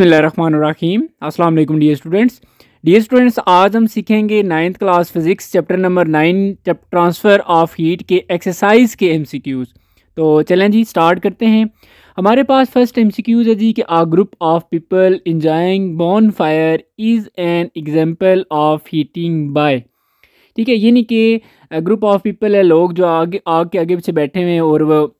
बसमीम अस्सलाम वालेकुम ए स्टूडेंट्स डी स्टूडेंट्स आज हम सीखेंगे ninth class physics chapter number nine transfer of heat के एक्सरसाइज के एम सी क्यूज़ तो चलें जी स्टार्ट करते हैं हमारे पास फर्स्ट एम सी क्यूज़ है जी कि a group of people enjoying bonfire is an example of heating by ठीक है ये नहीं कि ग्रुप ऑफ पीपल है लोग जो आगे आग के आगे पीछे बैठे हुए हैं और वह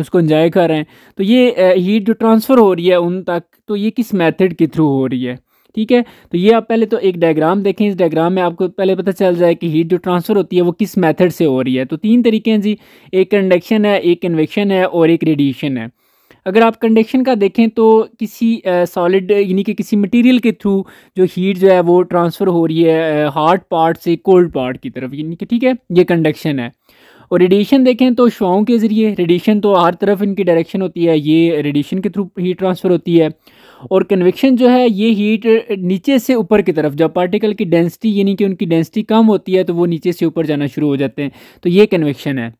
उसको इन्जॉय कर रहे हैं तो ये हीट जो ट्रांसफ़र हो रही है उन तक तो ये किस मेथड के थ्रू हो रही है ठीक है तो ये आप पहले तो एक डायग्राम देखें इस डायग्राम में आपको पहले पता चल जाए कि हीट जो ट्रांसफ़र होती है वो किस मेथड से हो रही है तो तीन तरीके हैं जी एक कंडक्शन है एक कन्वेक्शन है और एक रेडिएशन है अगर आप कंडक्शन का देखें तो किसी सॉलिड यानी कि किसी मटेरियल के थ्रू जो हीट जो है वो ट्रांसफ़र हो रही है हार्ड पार्ट से कोल्ड पार्ट की तरफ यानी कि ठीक है ये कंडक्शन है और रेडिएशन देखें तो शुआओं के ज़रिए रेडिएशन तो हर तरफ इनकी डायरेक्शन होती है ये रेडिएशन के थ्रू हीट ट्रांसफ़र होती है और कन्वेक्शन जो है ये हीट नीचे से ऊपर की तरफ जब पार्टिकल की डेंसिटी यानी कि उनकी डेंसिटी कम होती है तो वो नीचे से ऊपर जाना शुरू हो जाते हैं तो ये कन्वेक्शन है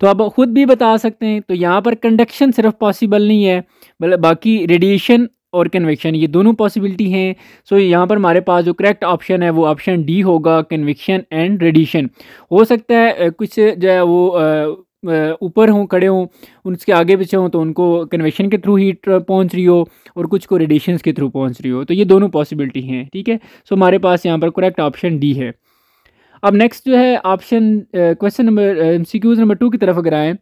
तो आप ख़ुद भी बता सकते हैं तो यहाँ पर कंडक्शन सिर्फ पॉसिबल नहीं है मतलब बाकी रेडिएशन और कन्विक्शन ये दोनों पॉसिबिलिटी हैं सो so, यहाँ पर हमारे पास जो करेक्ट ऑप्शन है वो ऑप्शन डी होगा कन्विक्शन एंड रेडिशन हो सकता है कुछ जो है वो ऊपर हों खड़े हों उनके आगे पीछे हों तो उनको कन्वेक्शन के थ्रू हीट पहुँच रही हो और कुछ को रेडिएशन के थ्रू पहुँच रही हो तो ये दोनों पॉसिबिलिटी हैं ठीक है सो हमारे पास यहाँ पर करेक्ट ऑप्शन डी है अब नेक्स्ट जो है option question number M number two की तरफ अगर आएँ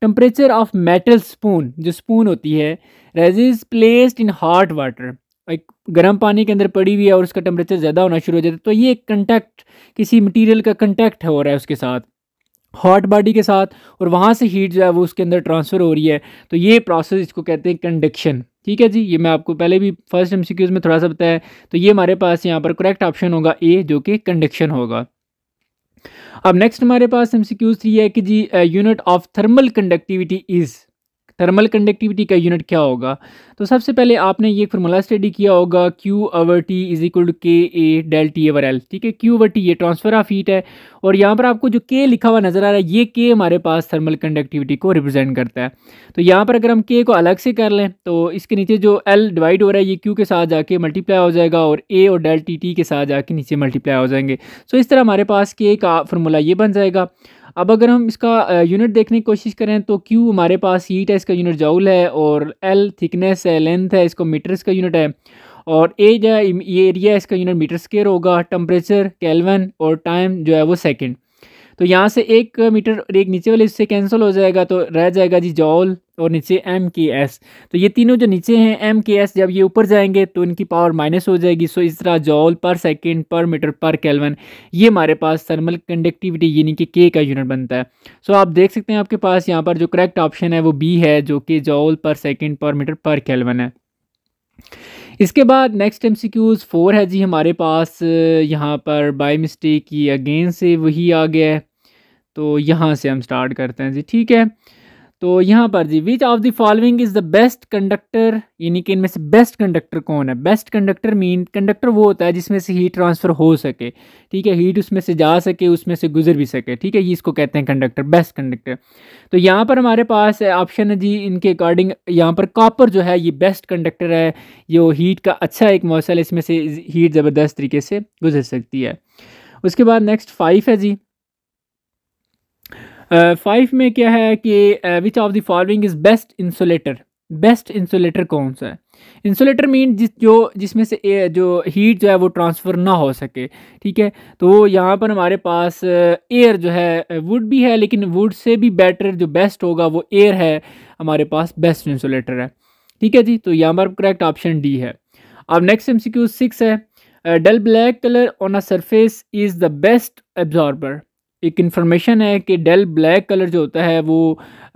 टेम्परेचर ऑफ मेटल स्पून जो स्पून होती है raise is placed in hot water एक गर्म पानी के अंदर पड़ी हुई है और उसका टेम्परेचर ज़्यादा होना शुरू हो जाता है तो ये कंटेक्ट किसी मटेरियल का कंटेक्ट हो रहा है उसके साथ हॉट बॉडी के साथ और वहाँ से हीट जो है वो उसके अंदर ट्रांसफ़र हो रही है तो ये प्रोसेस इसको कहते हैं कंडक्शन ठीक है जी ये मैं आपको पहले भी फर्स्ट एम में थोड़ा सा बताया तो ये हमारे पास यहाँ पर करेक्ट ऑप्शन होगा ए जो कि कंडक्शन होगा अब नेक्स्ट हमारे पास एम सी क्यूज थ्री है कि जी unit of thermal conductivity is thermal conductivity का यूनिट क्या होगा तो सबसे पहले आपने ये फॉर्मूला स्टडी किया होगा Q over T is equal to K A del T over L ठीक है क्यू अवर टी ये ट्रांसफर ऑफ हीट है और यहाँ पर आपको जो के लिखा हुआ नज़र आ रहा है ये के हमारे पास थर्मल कंडक्टिविटी को रिप्रेजेंट करता है तो यहाँ पर अगर हम के को अलग से कर लें तो इसके नीचे जो एल डिवाइड हो रहा है ये क्यू के साथ जाके मल्टीप्लाई हो जाएगा और ए और डेल टी टी के साथ जाके नीचे मल्टीप्लाई हो जाएंगे सो इस तरह हमारे पास के का फॉर्मूला ये बन जाएगा अब अगर हम इसका यूनिट देखने की कोशिश करें तो क्यू हमारे पास हीट है इसका यूनिट जाउल है और एल थिकनेस है लेंथ है इसको मीटर्स का यूनिट है और ए जो है ये एरिया इसका यूनिट मीटर स्केयर होगा टम्परेचर कैलवन और टाइम जो है वो सेकेंड तो यहाँ से एक मीटर एक नीचे वाले इससे कैंसिल हो जाएगा तो रह जाएगा जी जॉल और नीचे एम के एस तो ये तीनों जो नीचे हैं एम के एस जब ये ऊपर जाएंगे तो इनकी पावर माइनस हो जाएगी सो इस तरह जॉल पर सेकेंड पर मीटर पर कैलवन ये हमारे पास थर्मल कंडक्टिविटी यानी कि के का यूनिट बनता है सो आप देख सकते हैं आपके पास यहाँ पर जो करेक्ट ऑप्शन है वो बी है जो कि जॉल पर सेकेंड पर मीटर पर कैलवन है इसके बाद next M C Qs four है जी हमारे पास यहाँ पर बाई मिस्टेक ये अगेन से वही आ गया है तो यहाँ से हम स्टार्ट करते हैं जी ठीक है तो यहाँ पर जी which of the following is the best conductor यानी कि इनमें से बेस्ट कंडक्टर कौन है बेस्ट कंडक्टर मीन कंडक्टर वो होता है जिसमें से हीट ट्रांसफ़र हो सके ठीक है हीट उसमें से जा सके उसमें से गुजर भी सके ठीक है ये इसको कहते हैं कंडक्टर बेस्ट कंडक्टर तो यहाँ पर हमारे पास ऑप्शन है जी इनके अकॉर्डिंग यहाँ पर कॉपर जो है ये बेस्ट कंडक्टर है ये हीट का अच्छा एक मौसल इसमें से हीट ज़बरदस्त तरीके से गुजर सकती है उसके बाद नेक्स्ट फाइव है जी फाइव uh, में क्या है कि which of the following is best insulator best insulator कौन सा है इंसुलेटर मीन जिस जो जिसमें से uh, जो हीट जो है वो ट्रांसफ़र ना हो सके ठीक है तो यहाँ पर हमारे पास एयर uh, जो है वुड भी है लेकिन वुड से भी बेटर जो बेस्ट होगा वो एयर है हमारे पास बेस्ट इंसुलेटर है ठीक है जी तो यहाँ पर करेक्ट ऑप्शन डी है अब next M C Q six है dull black colour on a surface is the best absorber एक इन्फॉर्मेशन है कि डेल ब्लैक कलर जो होता है वो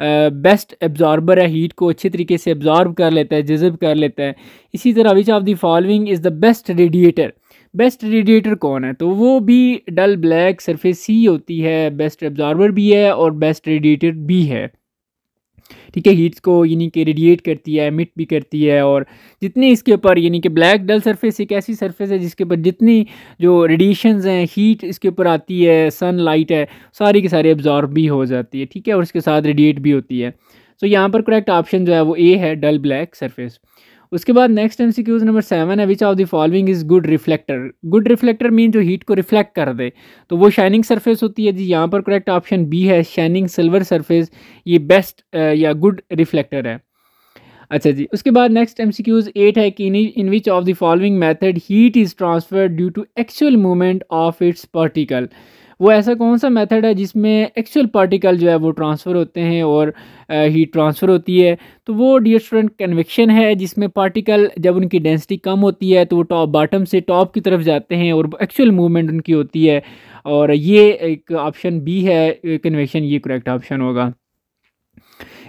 बेस्ट एब्जॉर्बर है हीट को अच्छे तरीके से एब्जॉर्ब कर लेता है जजब कर लेता है इसी तरह which of the following is the best radiator best radiator कौन है तो वो भी डल ब्लैक सरफेस सी होती है बेस्ट एब्जॉर्बर भी है और बेस्ट रेडिएटर भी है ठीक है हीट्स को यानी कि रेडिएट करती है एमिट भी करती है और जितनी इसके ऊपर यानी कि ब्लैक डल सरफेस एक ऐसी सरफेस है जिसके ऊपर जितनी जो रेडिएशन हैं हीट इसके ऊपर आती है सन लाइट है सारी की सारी एब्जॉर्ब भी हो जाती है ठीक है और इसके साथ रेडिएट भी होती है सो यहाँ पर करेक्ट ऑप्शन जो है वो ए है डल ब्लैक सरफेस उसके बाद next M C Qs number seven है which of the following is good reflector good reflector mean जो हीट को रिफ्लेक्ट कर दे तो वो शाइनिंग सरफेस होती है जी यहाँ पर करेक्ट ऑप्शन बी है शाइनिंग सिल्वर सरफेस ये बेस्ट या गुड रिफ्लेक्टर है अच्छा जी उसके बाद next M C Qs eight है कि in which of the following method heat is transfer due to actual movement of its particle वो ऐसा कौन सा मेथड है जिसमें एक्चुअल पार्टिकल जो है वो ट्रांसफ़र होते हैं और हीट ट्रांसफ़र होती है तो वो डियर स्टूडेंट कन्वेक्शन है जिसमें पार्टिकल जब उनकी डेंसिटी कम होती है तो वो टॉप बॉटम से टॉप की तरफ जाते हैं और एक्चुअल मूवमेंट उनकी होती है और ये एक ऑप्शन बी है कन्वेक्शन ये करेक्ट ऑप्शन होगा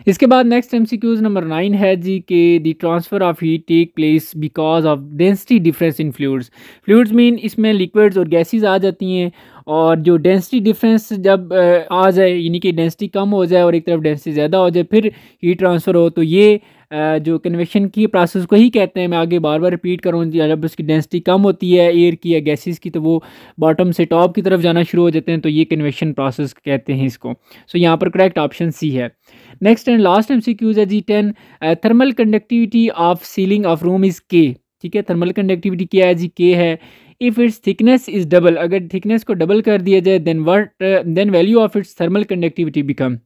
इसके बाद next M C Qs number nine है जी के the transfer of heat take place because of density difference in fluids fluids mean इसमें लिक्विड्स और गैसेस आ जाती हैं और जो डेंसिटी डिफरेंस जब आ जाए यानी कि डेंसिटी कम हो जाए और एक तरफ डेंसिटी ज़्यादा हो जाए फिर हीट ट्रांसफ़र हो तो ये जो कन्वेक्शन की प्रोसेस को ही कहते हैं मैं आगे बार बार रिपीट करूँ जब उसकी डेंसिटी कम होती है एयर की या गैसेस की तो वो बॉटम से टॉप की तरफ जाना शुरू हो जाते हैं तो ये कन्वेक्शन प्रोसेस कहते हैं इसको सो यहाँ पर करेक्ट ऑप्शन सी है next and last M C Qs है जी ten thermal conductivity of ceiling of room is के ठीक है थर्मल कंडक्टिविटी क्या है जी के है if its thickness is double अगर थिकनेस को डबल कर दिया जाए then what then value of its thermal conductivity become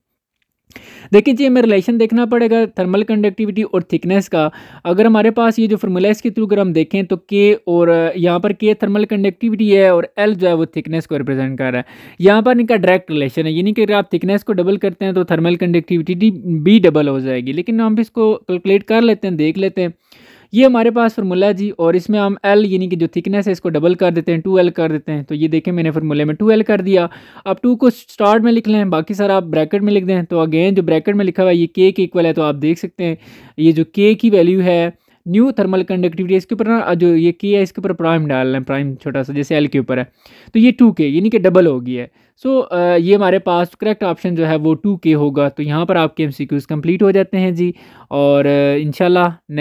देखिए जी हमें रिलेशन देखना पड़ेगा थर्मल कंडक्टिविटी और थिकनेस का अगर हमारे पास ये जो फॉर्मूला है इसके थ्रू अगर हम देखें तो के और यहाँ पर के थर्मल कंडक्टिविटी है और एल जो है वो थिकनेस को रिप्रेजेंट कर रहा है यहाँ पर इनका डायरेक्ट रिलेशन है यानी कि अगर आप थिकनेस को डबल करते हैं तो थर्मल कंडक्टिविटी भी डबल हो जाएगी लेकिन हम इसको कैलकुलेट कर लेते हैं देख लेते हैं ये हमारे पास फार्मूला जी और इसमें हम एल यानी कि जो थिकनेस है इसको डबल कर देते हैं टू एल कर देते हैं तो ये देखें मैंने फार्मूले में टू एल कर दिया अब टू को स्टार्ट में लिख लें बाकी सारा आप ब्रैकेट में लिख दें तो अगेन जो ब्रैकेट में लिखा हुआ है ये के के इक्वल है तो आप देख सकते हैं ये जो के की वैल्यू है न्यू थर्मल कंडक्टिविटी इसके ऊपर ना जो ये के है इसके ऊपर प्राइम रहे हैं प्राइम छोटा सा जैसे एल के ऊपर है तो ये टू के यानी कि डबल हो गई है सो so, uh, ये हमारे पास करेक्ट ऑप्शन जो है वो टू के होगा तो यहाँ पर आपके एम सी क्यूज़ कम्प्लीट हो जाते हैं जी और इन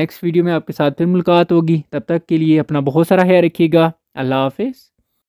नेक्स्ट वीडियो में आपके साथ फिर मुलाकात होगी तब तक के लिए अपना बहुत सारा ख्याल रखिएगा अल्लाह हाफिज़